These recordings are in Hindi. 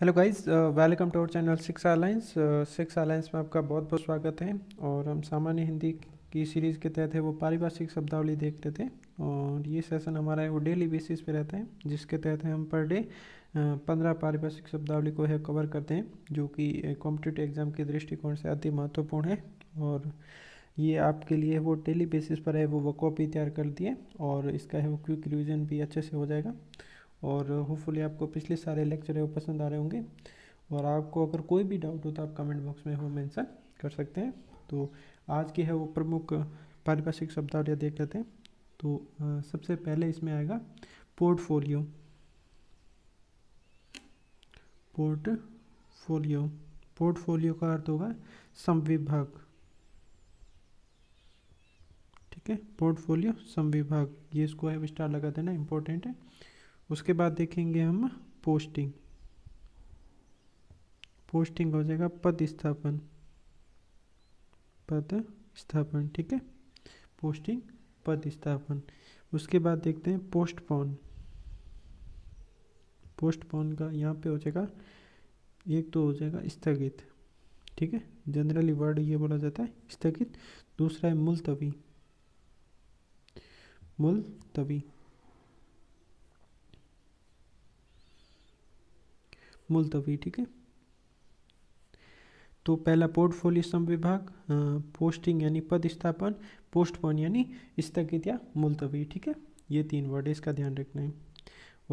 hello guys welcome to our channel six alliance six alliance में आपका बहुत बहुत स्वागत है और हम सामान्य हिंदी की सीरीज़ के तहत है वो पारिभाषिक शब्दावली देखते थे और ये सेशन हमारा है वो डेली बेसिस पे रहता है जिसके तहत हम पर डे पंद्रह पारिभाषिक शब्दावली को है कवर करते हैं जो कि कॉम्पिटेटिव एग्जाम के दृष्टिकोण से अति महत्वपूर्ण है और ये आपके लिए वो डेली बेसिस पर है वो वो कॉपी तैयार कर दिए और इसका है वो क्विक रिविज़न भी अच्छे से हो जाएगा और होपफुली आपको पिछले सारे लेक्चर वो पसंद आ रहे होंगे और आपको अगर कोई भी डाउट हो तो आप कमेंट बॉक्स में वो मेंशन कर सकते हैं तो आज की है वो प्रमुख पारिभाषिक शब्दावलिया देख लेते हैं तो आ, सबसे पहले इसमें आएगा पोर्टफोलियो पोर्टफोलियो पोर्टफोलियो का अर्थ होगा संविभाग ठीक है पोर्टफोलियो संविभाग ये इसको है विस्टार लगा देना इम्पोर्टेंट है उसके बाद देखेंगे हम पोस्टिंग पोस्टिंग हो जाएगा पद स्थापन पद स्थापन ठीक है पोस्टिंग पद स्थापन उसके बाद देखते हैं पोस्टपोन पोस्टपोन का यहाँ पे हो जाएगा एक तो हो जाएगा स्थगित ठीक है जनरली वर्ड ये बोला जाता है स्थगित दूसरा है मुलतवी मुलतवी मुलतवी ठीक है तो पहला पोर्टफोलियो सम विभाग पोस्टिंग यानी पद स्थापन पोस्टपोन यानी स्थगित या मुलतवी ठीक है ये तीन वर्ड है इसका ध्यान रखना है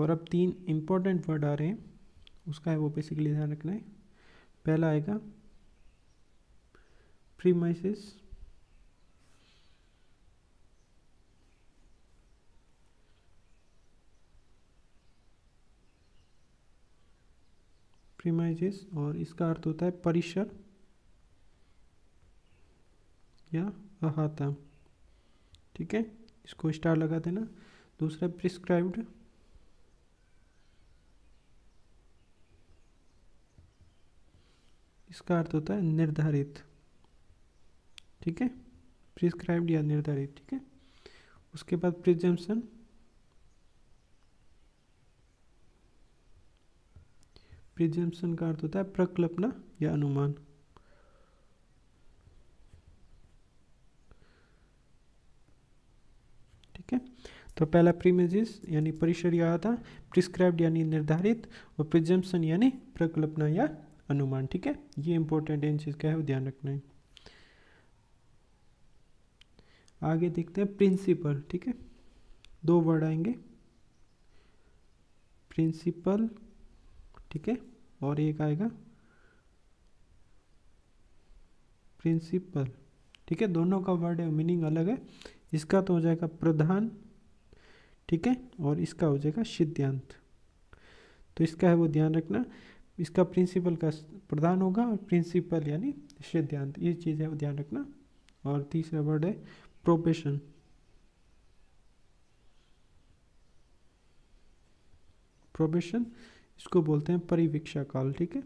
और अब तीन इंपॉर्टेंट वर्ड आ रहे हैं उसका है वो बेसिकली ध्यान रखना है पहला आएगा प्रीमाइसिस प्रीमाइजेस और इसका अर्थ होता है परिसर या अहाता ठीक है इसको स्टार लगा देना दूसरा प्रिस्क्राइब्ड इसका अर्थ होता है निर्धारित ठीक है प्रिस्क्राइब्ड या निर्धारित ठीक है उसके बाद प्रिजम्पन प्रिजम्पन का अर्थ होता है प्रकल्पना या अनुमान ठीक है तो पहला प्रीमेजिस यानी परिसर यह था प्रिस्क्राइब्ड यानी निर्धारित और प्रिजम्पन यानी प्रकल्पना या अनुमान ठीक है ये इंपॉर्टेंट इन चीज़ का है ध्यान रखना है आगे देखते हैं प्रिंसिपल ठीक है दो वर्ड आएंगे प्रिंसिपल ठीक है और एक आएगा प्रिंसिपल ठीक है दोनों का वर्ड है मीनिंग अलग है इसका तो हो जाएगा प्रधान ठीक है और इसका हो जाएगा सिद्धांत तो इसका है वो ध्यान रखना इसका प्रिंसिपल का प्रधान होगा और प्रिंसिपल यानी सिद्धांत ये चीज़ है वो ध्यान रखना और तीसरा वर्ड है प्रोफेशन प्रोफेशन इसको बोलते हैं परिवीक्षा काल ठीक है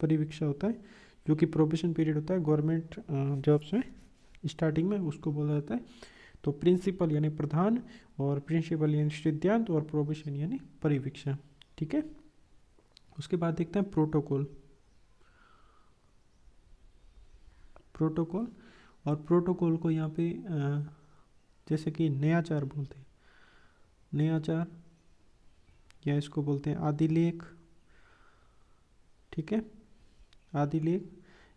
परिवीक्षा होता है जो कि प्रोबेशन पीरियड होता है गवर्नमेंट जॉब्स में स्टार्टिंग में उसको बोला जाता है तो प्रिंसिपल यानी प्रधान और प्रिंसिपल यानी सिद्धांत और प्रोबेशन यानी परिवीक्षा ठीक है उसके बाद देखते हैं प्रोटोकॉल प्रोटोकॉल और प्रोटोकॉल को यहाँ पे जैसे कि नयाचार बोलते हैं नयाचार या इसको बोलते हैं आदिलेख ठीक है आदिलेख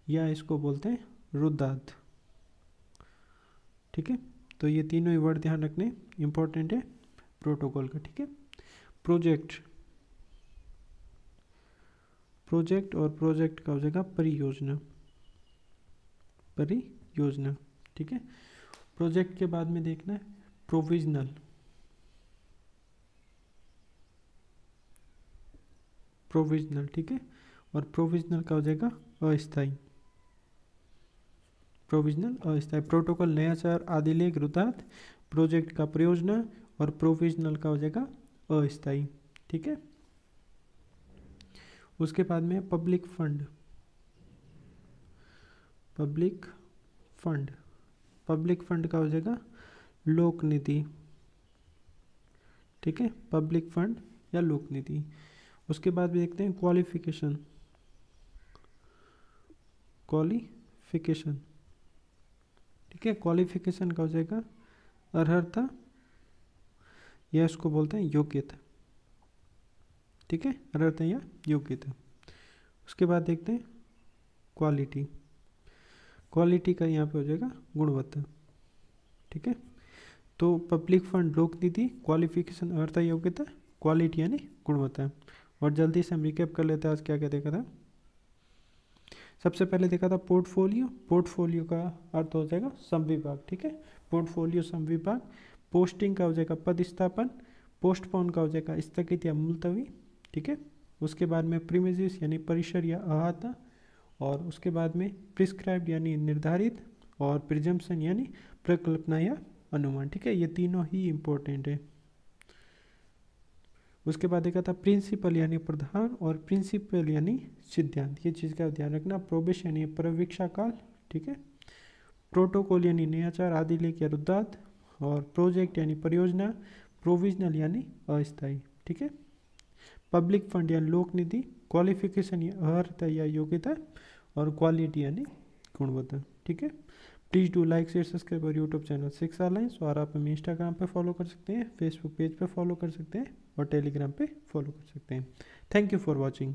या इसको बोलते हैं रुद्राद ठीक है तो ये तीनों ही वर्ड ध्यान रखने इम्पोर्टेंट है प्रोटोकॉल का ठीक है प्रोजेक्ट प्रोजेक्ट और प्रोजेक्ट का हो जाएगा परियोजना परियोजना ठीक है प्रोजेक्ट के बाद में देखना है प्रोविजनल प्रोविजनल ठीक है और प्रोविजनल का हो जाएगा अस्थाई प्रोविजनल अस्थाई प्रोटोकॉल नयाचार आदि लेख रुतार्थ प्रोजेक्ट का प्रयोजन और प्रोविजनल का हो जाएगा अस्थाई ठीक है उसके बाद में public fund public fund public fund का हो जाएगा लोक नीति ठीक है पब्लिक फंड या लोक नीति उसके बाद भी देखते हैं क्वालिफिकेशन क्वालिफिकेशन ठीक है क्वालिफिकेशन का हो जाएगा अर्हता या इसको बोलते हैं योग्यता ठीक है अर्हता या योग्यता उसके बाद देखते हैं क्वालिटी क्वालिटी का यहाँ पे हो जाएगा गुणवत्ता ठीक है तो पब्लिक फंड लोक निधि क्वालिफिकेशन अर्थ योग्यता क्वालिटी यानी गुणवत्ता और जल्दी से हम रिकेप कर लेते हैं आज क्या क्या देखा था सबसे पहले देखा था पोर्टफोलियो पोर्टफोलियो का अर्थ हो जाएगा सम विभाग ठीक है पोर्टफोलियो सम विभाग पोस्टिंग का हो जाएगा पदस्थापन पोस्टपोन का हो जाएगा स्थगित या मुलतवी ठीक है उसके बाद में प्रीमेजिस यानी परिसर या अहाता और उसके बाद में प्रिस्क्राइब यानी निर्धारित और प्रिजम्पन यानी प्रकल्पना या अनुमान ठीक है ये तीनों ही इम्पोर्टेंट है उसके बाद देखा था प्रिंसिपल यानी प्रधान और प्रिंसिपल यानी सिद्धांत ये चीज़ का ध्यान रखना प्रोबेश यानी प्रवीक्षा काल ठीक है प्रोटोकॉल यानी नयाचार आदि लेके रुद्दात और प्रोजेक्ट यानी परियोजना प्रोविजनल यानी अस्थायी ठीक है पब्लिक फंड यानी लोक निधि क्वालिफिकेशन या अर्हता या योग्यता और क्वालिटी यानी गुणवत्ता ठीक है please do like share subscribe और यूट्यूब चैनल सिक्स आर और आप हमें इंस्टाग्राम पर फॉलो कर सकते हैं फेसबुक पेज पर फॉलो कर सकते हैं और टेलीग्राम पे फॉलो कर सकते हैं थैंक यू फॉर वॉचिंग